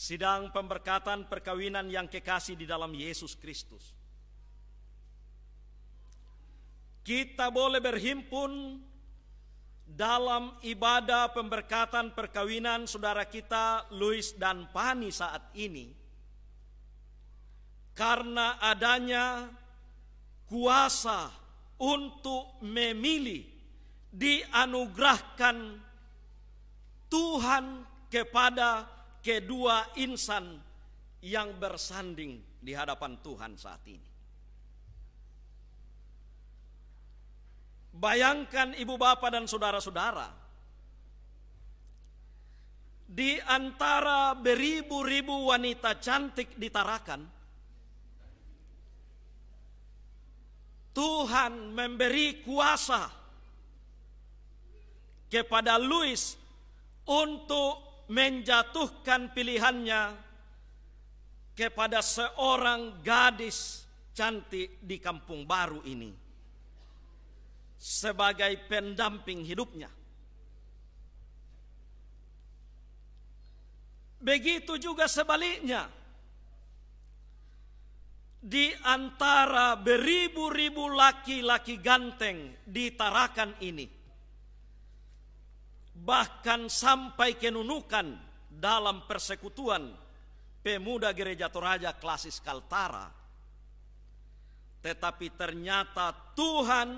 Sidang pemberkatan perkawinan yang kekasih di dalam Yesus Kristus. Kita boleh berhimpun dalam ibadah pemberkatan perkawinan saudara kita Louis dan Pani saat ini karena adanya kuasa untuk memilih dianugerahkan Tuhan kepada kedua insan yang bersanding di hadapan Tuhan saat ini. Bayangkan ibu bapa dan saudara-saudara, di antara beribu-ribu wanita cantik ditarakan, Tuhan memberi kuasa kepada Louis untuk menjatuhkan pilihannya kepada seorang gadis cantik di kampung baru ini sebagai pendamping hidupnya. Begitu juga sebaliknya, di antara beribu-ribu laki-laki ganteng di Tarakan ini bahkan sampai kenunukan dalam persekutuan pemuda gereja Toraja klasis Kaltara. Tetapi ternyata Tuhan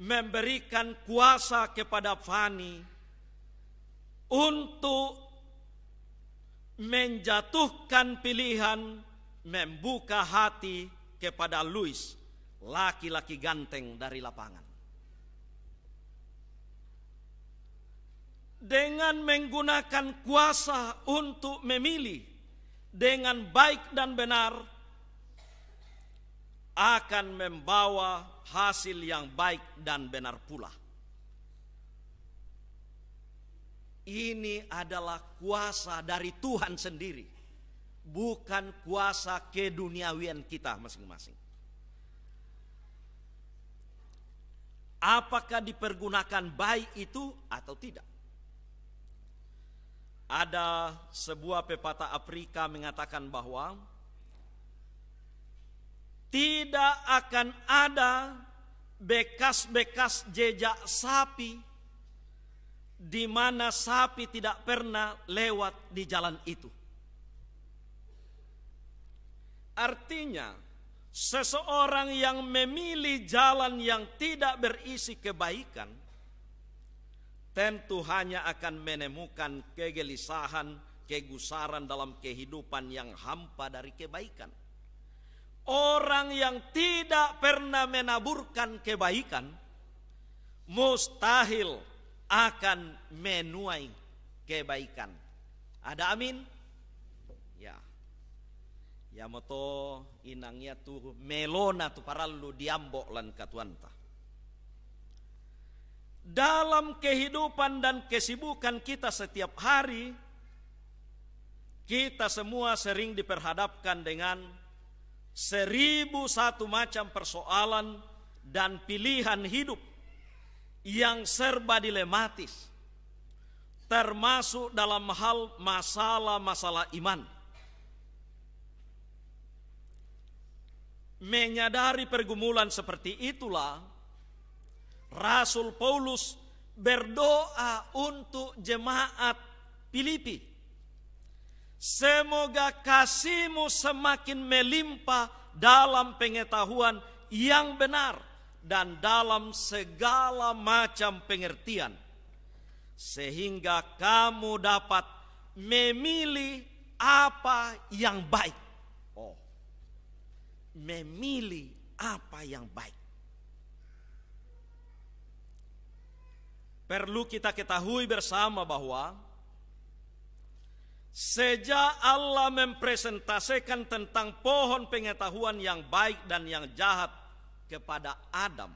memberikan kuasa kepada Fani untuk menjatuhkan pilihan membuka hati kepada Louis, laki-laki ganteng dari lapangan. dengan menggunakan kuasa untuk memilih dengan baik dan benar akan membawa hasil yang baik dan benar pula. Ini adalah kuasa dari Tuhan sendiri, bukan kuasa keduniawian kita masing-masing. Apakah dipergunakan baik itu atau tidak? Ada sebuah pepatah Afrika mengatakan bahwa tidak akan ada bekas-bekas jejak sapi di mana sapi tidak pernah lewat di jalan itu. Artinya, seseorang yang memilih jalan yang tidak berisi kebaikan, tentu hanya akan menemukan kegelisahan, kegusaran dalam kehidupan yang hampa dari kebaikan. Orang yang tidak pernah menaburkan kebaikan, mustahil akan menuai kebaikan. Ada amin? Ya. Ya moto inangnya tuh melona tuh parallu diambok lan katuanta dalam kehidupan dan kesibukan kita setiap hari, kita semua sering diperhadapkan dengan seribu satu macam persoalan dan pilihan hidup yang serba dilematis, termasuk dalam hal masalah-masalah iman. Menyadari pergumulan seperti itulah Rasul Paulus berdoa untuk jemaat Filipi. Semoga kasihmu semakin melimpah dalam pengetahuan yang benar dan dalam segala macam pengertian. Sehingga kamu dapat memilih apa yang baik. Oh, memilih apa yang baik. perlu kita ketahui bersama bahwa sejak Allah mempresentasikan tentang pohon pengetahuan yang baik dan yang jahat kepada Adam,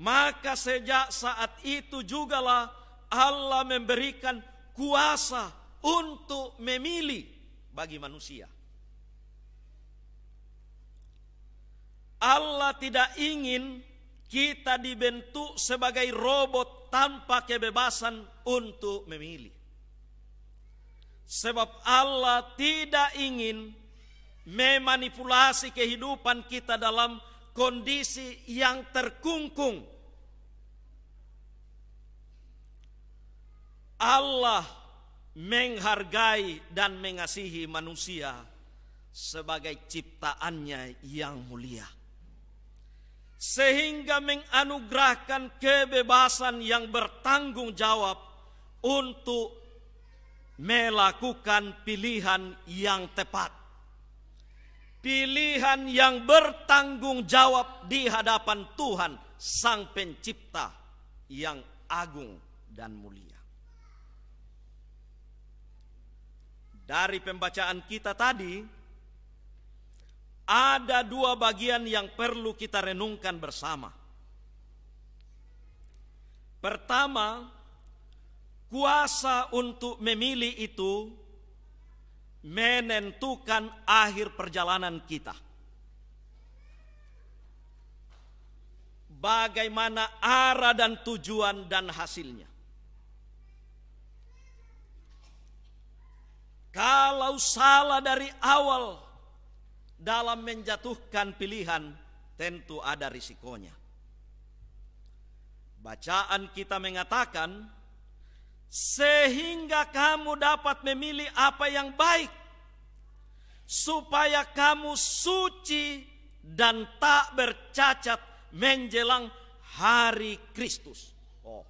maka sejak saat itu jugalah Allah memberikan kuasa untuk memilih bagi manusia. Allah tidak ingin kita dibentuk sebagai robot tanpa kebebasan untuk memilih. Sebab Allah tidak ingin memanipulasi kehidupan kita dalam kondisi yang terkungkung. Allah menghargai dan mengasihi manusia sebagai ciptaannya yang mulia sehingga menganugerahkan kebebasan yang bertanggung jawab untuk melakukan pilihan yang tepat. Pilihan yang bertanggung jawab di hadapan Tuhan, Sang Pencipta yang agung dan mulia. Dari pembacaan kita tadi, ada dua bagian yang perlu kita renungkan bersama. Pertama, kuasa untuk memilih itu menentukan akhir perjalanan kita. Bagaimana arah dan tujuan dan hasilnya. Kalau salah dari awal, dalam menjatuhkan pilihan tentu ada risikonya. Bacaan kita mengatakan, sehingga kamu dapat memilih apa yang baik, supaya kamu suci dan tak bercacat menjelang hari Kristus. Oh,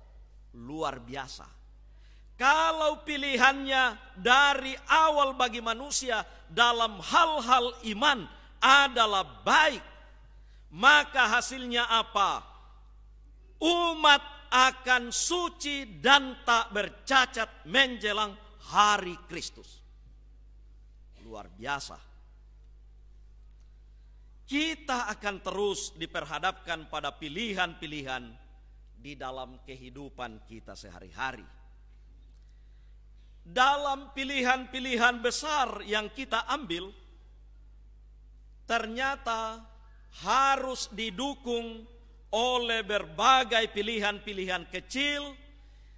luar biasa! Kalau pilihannya dari awal bagi manusia dalam hal-hal iman adalah baik, maka hasilnya apa? Umat akan suci dan tak bercacat menjelang hari Kristus. Luar biasa. Kita akan terus diperhadapkan pada pilihan-pilihan di dalam kehidupan kita sehari-hari dalam pilihan-pilihan besar yang kita ambil, ternyata harus didukung oleh berbagai pilihan-pilihan kecil,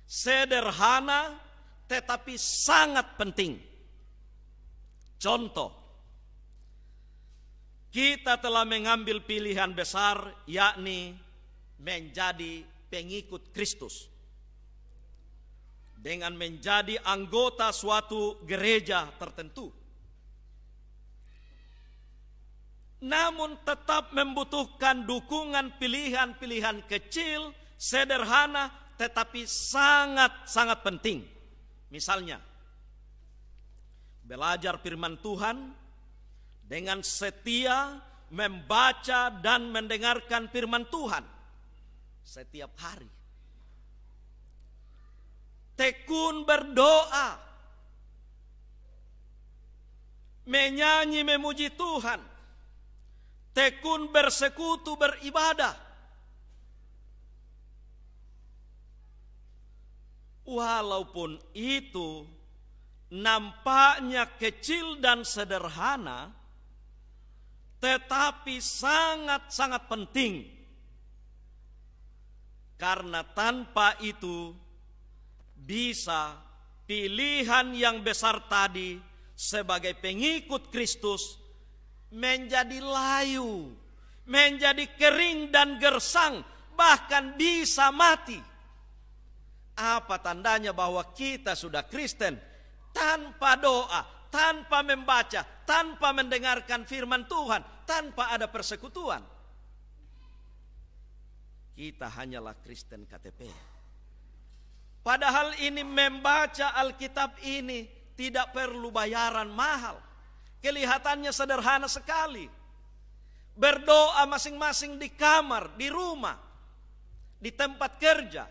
sederhana, tetapi sangat penting. Contoh, kita telah mengambil pilihan besar, yakni menjadi pengikut Kristus dengan menjadi anggota suatu gereja tertentu. Namun tetap membutuhkan dukungan pilihan-pilihan kecil, sederhana, tetapi sangat-sangat penting. Misalnya, belajar firman Tuhan dengan setia membaca dan mendengarkan firman Tuhan setiap hari tekun berdoa, menyanyi memuji Tuhan, tekun bersekutu beribadah. Walaupun itu nampaknya kecil dan sederhana, tetapi sangat-sangat penting karena tanpa itu bisa pilihan yang besar tadi sebagai pengikut Kristus menjadi layu, menjadi kering dan gersang, bahkan bisa mati. Apa tandanya bahwa kita sudah Kristen tanpa doa, tanpa membaca, tanpa mendengarkan firman Tuhan, tanpa ada persekutuan? Kita hanyalah Kristen KTP. Padahal ini membaca Alkitab ini tidak perlu bayaran mahal. Kelihatannya sederhana sekali. Berdoa masing-masing di kamar, di rumah, di tempat kerja.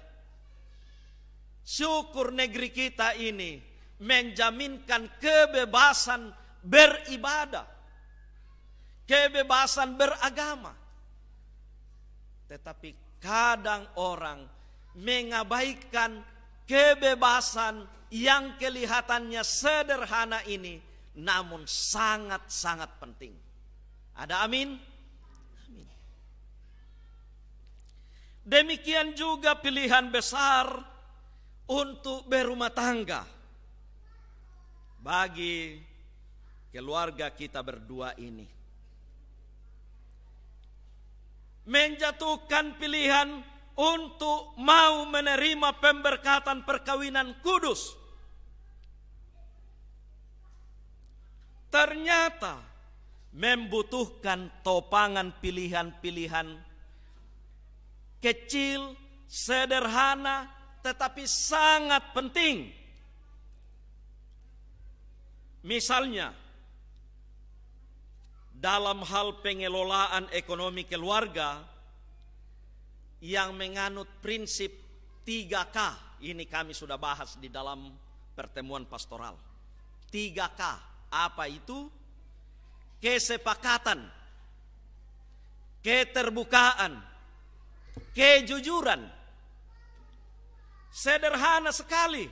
Syukur negeri kita ini menjaminkan kebebasan beribadah, kebebasan beragama. Tetapi kadang orang mengabaikan kebebasan yang kelihatannya sederhana ini namun sangat-sangat penting. Ada amin? Amin. Demikian juga pilihan besar untuk berumah tangga. Bagi keluarga kita berdua ini. Menjatuhkan pilihan untuk mau menerima pemberkatan perkawinan kudus. Ternyata membutuhkan topangan pilihan-pilihan kecil, sederhana, tetapi sangat penting. Misalnya, dalam hal pengelolaan ekonomi keluarga, yang menganut prinsip 3K. Ini kami sudah bahas di dalam pertemuan pastoral. 3K, apa itu? Kesepakatan, keterbukaan, kejujuran. Sederhana sekali.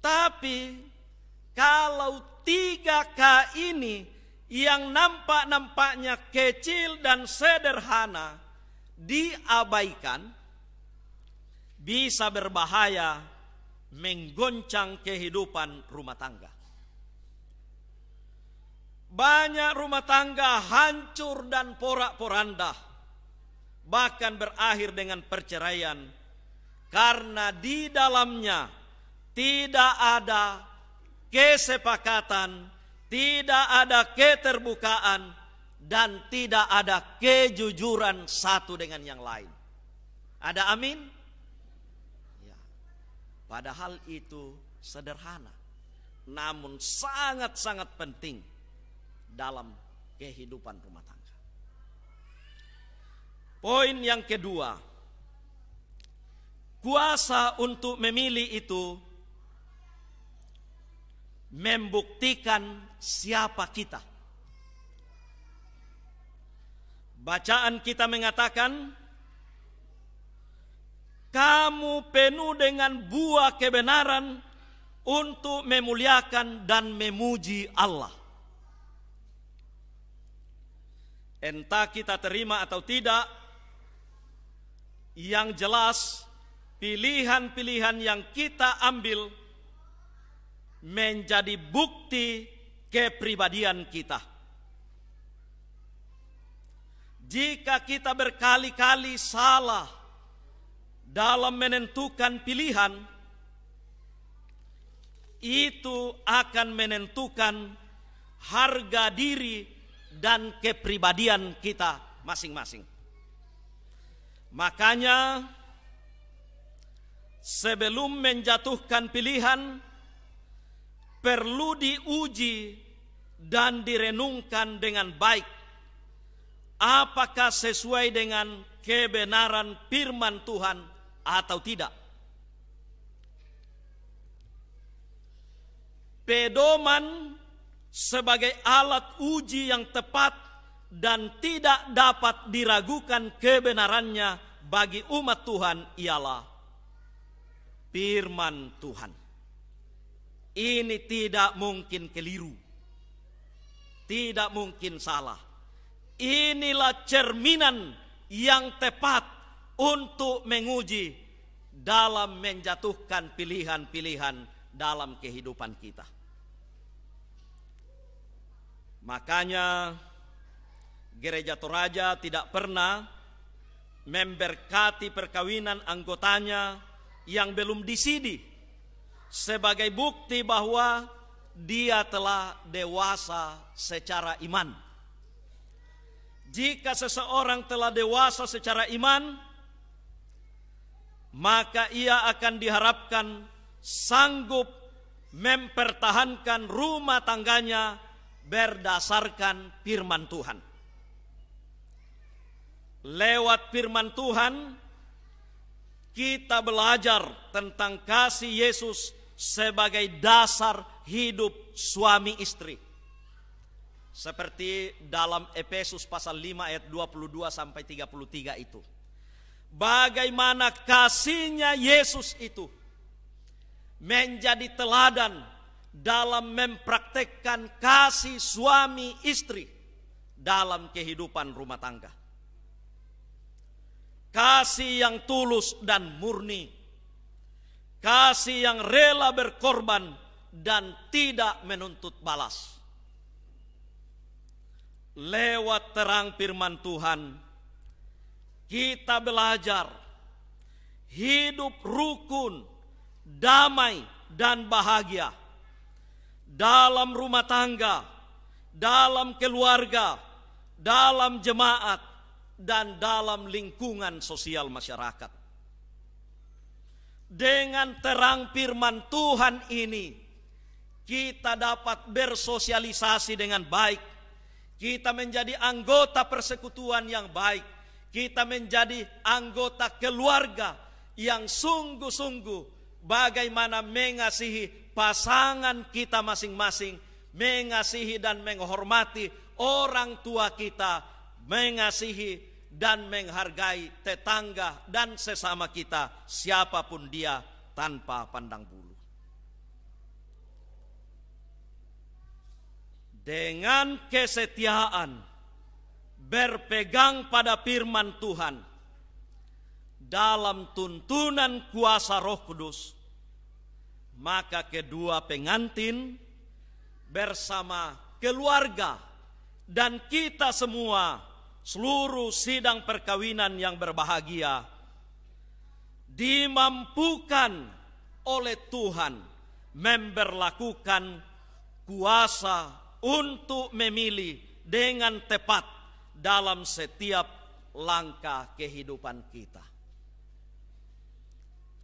Tapi kalau 3K ini yang nampak-nampaknya kecil dan sederhana diabaikan bisa berbahaya menggoncang kehidupan rumah tangga. Banyak rumah tangga hancur dan porak-poranda bahkan berakhir dengan perceraian karena di dalamnya tidak ada kesepakatan tidak ada keterbukaan dan tidak ada kejujuran satu dengan yang lain. Ada amin? Ya. Padahal itu sederhana, namun sangat-sangat penting dalam kehidupan rumah tangga. Poin yang kedua, kuasa untuk memilih itu membuktikan siapa kita. Bacaan kita mengatakan, "Kamu penuh dengan buah kebenaran untuk memuliakan dan memuji Allah." Entah kita terima atau tidak, yang jelas pilihan-pilihan yang kita ambil menjadi bukti kepribadian kita. Jika kita berkali-kali salah dalam menentukan pilihan, itu akan menentukan harga diri dan kepribadian kita masing-masing. Makanya, sebelum menjatuhkan pilihan, perlu diuji dan direnungkan dengan baik. Apakah sesuai dengan kebenaran firman Tuhan atau tidak? Pedoman sebagai alat uji yang tepat dan tidak dapat diragukan kebenarannya bagi umat Tuhan ialah firman Tuhan. Ini tidak mungkin keliru. Tidak mungkin salah. Inilah cerminan yang tepat untuk menguji dalam menjatuhkan pilihan-pilihan dalam kehidupan kita. Makanya gereja Toraja tidak pernah memberkati perkawinan anggotanya yang belum disidik sebagai bukti bahwa dia telah dewasa secara iman. Jika seseorang telah dewasa secara iman, maka ia akan diharapkan sanggup mempertahankan rumah tangganya berdasarkan firman Tuhan. Lewat firman Tuhan, kita belajar tentang kasih Yesus sebagai dasar hidup suami istri. Seperti dalam Efesus pasal 5 ayat 22 sampai 33 itu. Bagaimana kasihnya Yesus itu menjadi teladan dalam mempraktekkan kasih suami istri dalam kehidupan rumah tangga. Kasih yang tulus dan murni kasih yang rela berkorban dan tidak menuntut balas. Lewat terang firman Tuhan, kita belajar hidup rukun, damai, dan bahagia dalam rumah tangga, dalam keluarga, dalam jemaat, dan dalam lingkungan sosial masyarakat. Dengan terang firman Tuhan ini, kita dapat bersosialisasi dengan baik. Kita menjadi anggota persekutuan yang baik. Kita menjadi anggota keluarga yang sungguh-sungguh bagaimana mengasihi pasangan kita masing-masing, mengasihi dan menghormati orang tua kita, mengasihi dan menghargai tetangga dan sesama kita siapapun dia tanpa pandang bulu. Dengan kesetiaan berpegang pada firman Tuhan dalam tuntunan kuasa Roh Kudus, maka kedua pengantin bersama keluarga dan kita semua seluruh sidang perkawinan yang berbahagia dimampukan oleh Tuhan memberlakukan kuasa untuk memilih dengan tepat dalam setiap langkah kehidupan kita.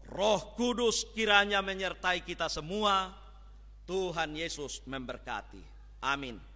Roh Kudus kiranya menyertai kita semua. Tuhan Yesus memberkati. Amin.